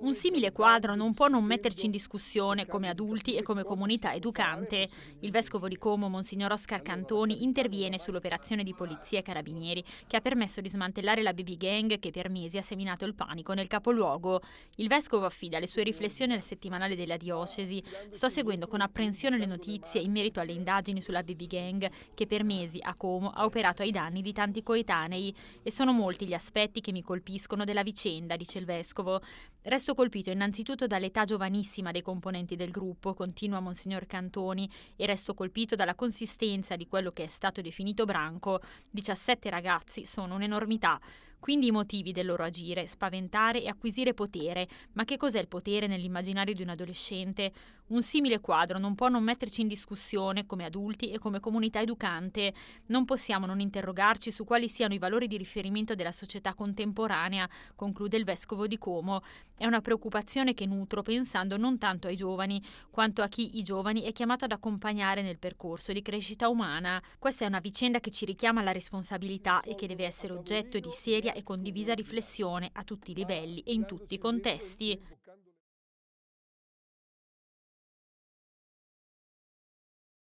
Un simile quadro non può non metterci in discussione, come adulti e come comunità educante. Il vescovo di Como, Monsignor Oscar Cantoni, interviene sull'operazione di polizia e carabinieri che ha permesso di smantellare la BB gang che per mesi ha seminato il panico nel capoluogo. Il vescovo affida le sue riflessioni al settimanale della diocesi. Sto seguendo con apprensione le notizie in merito alle indagini sulla BB gang che per mesi a Como ha operato ai danni di tanti coetanei e sono molti gli aspetti che mi colpiscono della vicenda, dice il vescovo. Resto stato colpito innanzitutto dall'età giovanissima dei componenti del gruppo, continua Monsignor Cantoni, e resto colpito dalla consistenza di quello che è stato definito branco. 17 ragazzi sono un'enormità. Quindi i motivi del loro agire, spaventare e acquisire potere. Ma che cos'è il potere nell'immaginario di un adolescente? Un simile quadro non può non metterci in discussione come adulti e come comunità educante. Non possiamo non interrogarci su quali siano i valori di riferimento della società contemporanea, conclude il vescovo di Como. È una preoccupazione che nutro pensando non tanto ai giovani, quanto a chi i giovani è chiamato ad accompagnare nel percorso di crescita umana. Questa è una vicenda che ci richiama alla responsabilità e che deve essere oggetto di seria e condivisa riflessione a tutti i livelli e in tutti i contesti.